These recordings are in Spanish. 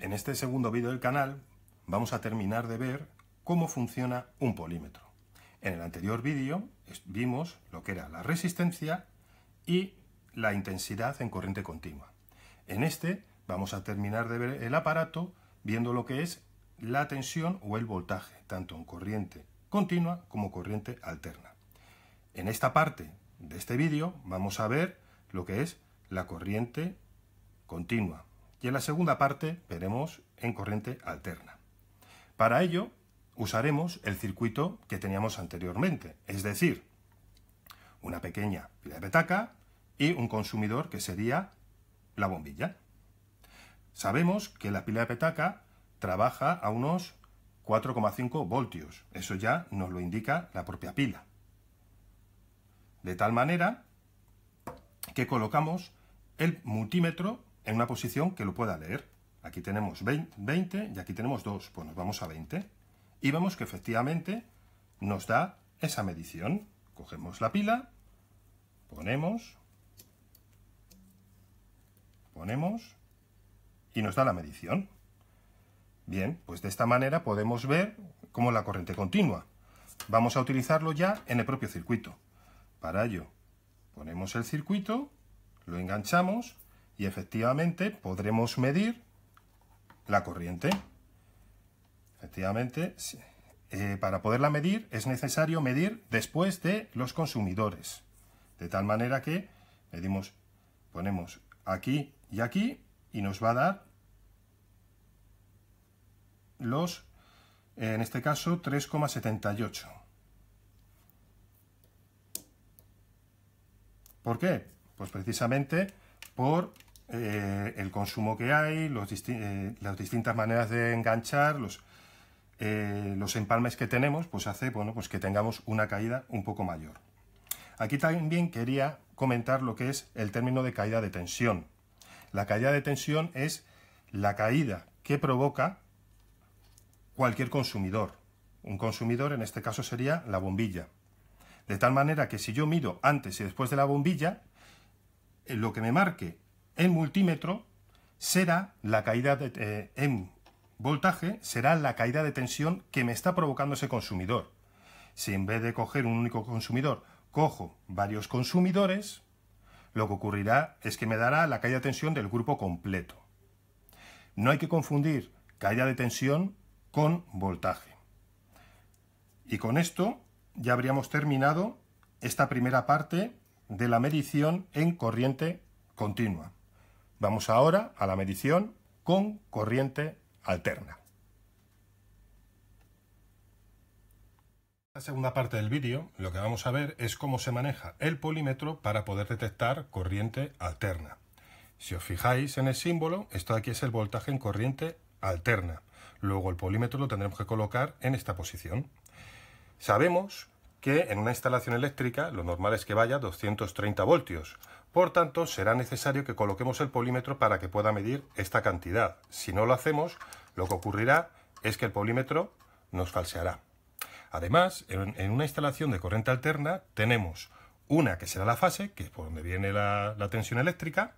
En este segundo vídeo del canal vamos a terminar de ver cómo funciona un polímetro. En el anterior vídeo vimos lo que era la resistencia y la intensidad en corriente continua. En este vamos a terminar de ver el aparato viendo lo que es la tensión o el voltaje, tanto en corriente continua como corriente alterna. En esta parte de este vídeo vamos a ver lo que es la corriente continua, y en la segunda parte veremos en corriente alterna. Para ello usaremos el circuito que teníamos anteriormente, es decir, una pequeña pila de petaca y un consumidor que sería la bombilla. Sabemos que la pila de petaca trabaja a unos 4,5 voltios, eso ya nos lo indica la propia pila. De tal manera que colocamos el multímetro en una posición que lo pueda leer. Aquí tenemos 20 y aquí tenemos 2, pues nos vamos a 20. Y vemos que efectivamente nos da esa medición. Cogemos la pila, ponemos, ponemos y nos da la medición. Bien, pues de esta manera podemos ver cómo la corriente continua. Vamos a utilizarlo ya en el propio circuito. Para ello, ponemos el circuito, lo enganchamos y efectivamente podremos medir la corriente. Efectivamente, eh, para poderla medir es necesario medir después de los consumidores. De tal manera que medimos, ponemos aquí y aquí y nos va a dar los, en este caso, 3,78. ¿Por qué? Pues precisamente por eh, el consumo que hay, eh, las distintas maneras de enganchar, eh, los, empalmes que tenemos, pues hace bueno, pues que tengamos una caída un poco mayor. Aquí también quería comentar lo que es el término de caída de tensión. La caída de tensión es la caída que provoca cualquier consumidor. Un consumidor en este caso sería la bombilla. De tal manera que si yo mido antes y después de la bombilla, lo que me marque el multímetro será la caída eh, en voltaje, será la caída de tensión que me está provocando ese consumidor. Si en vez de coger un único consumidor, cojo varios consumidores, lo que ocurrirá es que me dará la caída de tensión del grupo completo. No hay que confundir caída de tensión con voltaje. Y con esto ya habríamos terminado esta primera parte de la medición en corriente continua. Vamos ahora a la medición con corriente alterna. En la segunda parte del vídeo lo que vamos a ver es cómo se maneja el polímetro para poder detectar corriente alterna. Si os fijáis en el símbolo, esto aquí es el voltaje en corriente alterna. Luego el polímetro lo tendremos que colocar en esta posición. Sabemos que en una instalación eléctrica lo normal es que vaya 230 voltios, por tanto, será necesario que coloquemos el polímetro para que pueda medir esta cantidad. Si no lo hacemos, lo que ocurrirá es que el polímetro nos falseará. Además, en, una instalación de corriente alterna tenemos una que será la fase, que es por donde viene la, tensión eléctrica,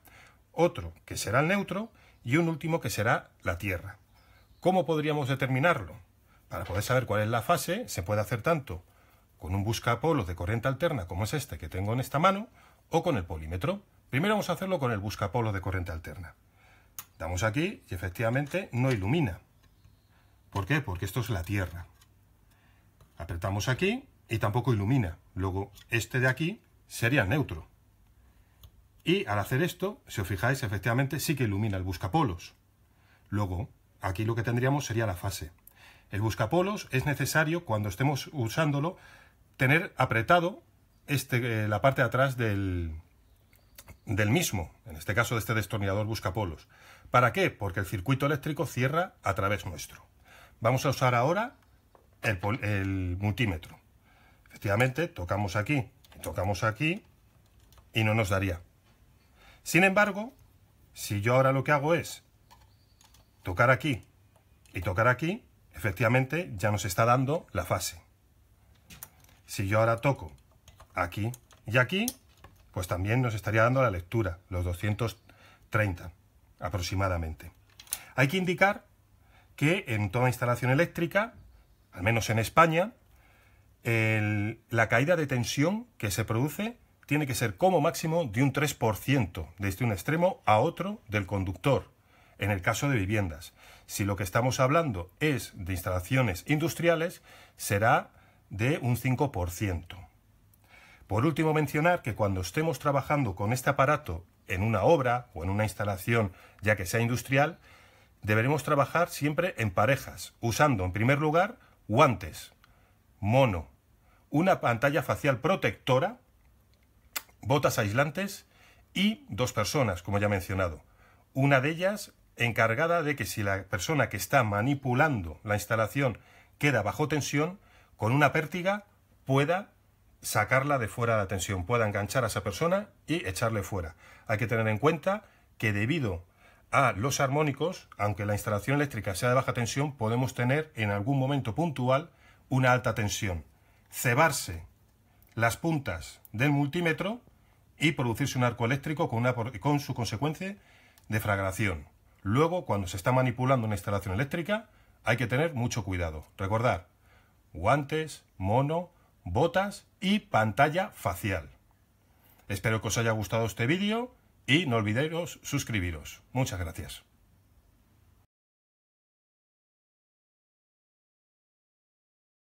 otro que será el neutro y un último que será la tierra. ¿Cómo podríamos determinarlo? Para poder saber cuál es la fase, se puede hacer tanto con un buscapolo de corriente alterna como es este que tengo en esta mano, o con el polímetro. Primero vamos a hacerlo con el buscapolo de corriente alterna. Damos aquí y efectivamente no ilumina. ¿Por qué? Porque esto es la Tierra. Apretamos aquí y tampoco ilumina. Luego este de aquí sería neutro. Y al hacer esto, si os fijáis, efectivamente sí que ilumina el buscapolos. Luego, aquí lo que tendríamos sería la fase. El buscapolos es necesario, cuando estemos usándolo, tener apretado este, eh, la parte de atrás del, del mismo, en este caso de este destornillador polos ¿Para qué? Porque el circuito eléctrico cierra a través nuestro. Vamos a usar ahora el, el multímetro. Efectivamente, tocamos aquí tocamos aquí y no nos daría. Sin embargo, si yo ahora lo que hago es tocar aquí y tocar aquí, efectivamente ya nos está dando la fase. Si yo ahora toco aquí. Y aquí, pues también nos estaría dando la lectura, los 230 aproximadamente. Hay que indicar que en toda instalación eléctrica, al menos en España, la caída de tensión que se produce tiene que ser como máximo de un 3% desde un extremo a otro del conductor, en el caso de viviendas. Si lo que estamos hablando es de instalaciones industriales, será de un 5%. Por último, mencionar que cuando estemos trabajando con este aparato en una obra o en una instalación, ya que sea industrial, deberemos trabajar siempre en parejas, usando en primer lugar guantes, mono, una pantalla facial protectora, botas aislantes y dos personas, como ya he mencionado. Una de ellas encargada de que si la persona que está manipulando la instalación queda bajo tensión, con una pértiga pueda sacarla de fuera de la tensión... pueda enganchar a esa persona y echarle fuera. Hay que tener en cuenta que debido a los armónicos, aunque la instalación eléctrica sea de baja tensión, podemos tener en algún momento puntual una alta tensión. Cebarse las puntas del multímetro y producirse un arco eléctrico con, una, con su consecuencia de fragración. Luego, cuando se está manipulando una instalación eléctrica, hay que tener mucho cuidado. Recordar, guantes, mono, botas y pantalla facial. Espero que os haya gustado este vídeo y no olvidéis suscribiros. Muchas gracias.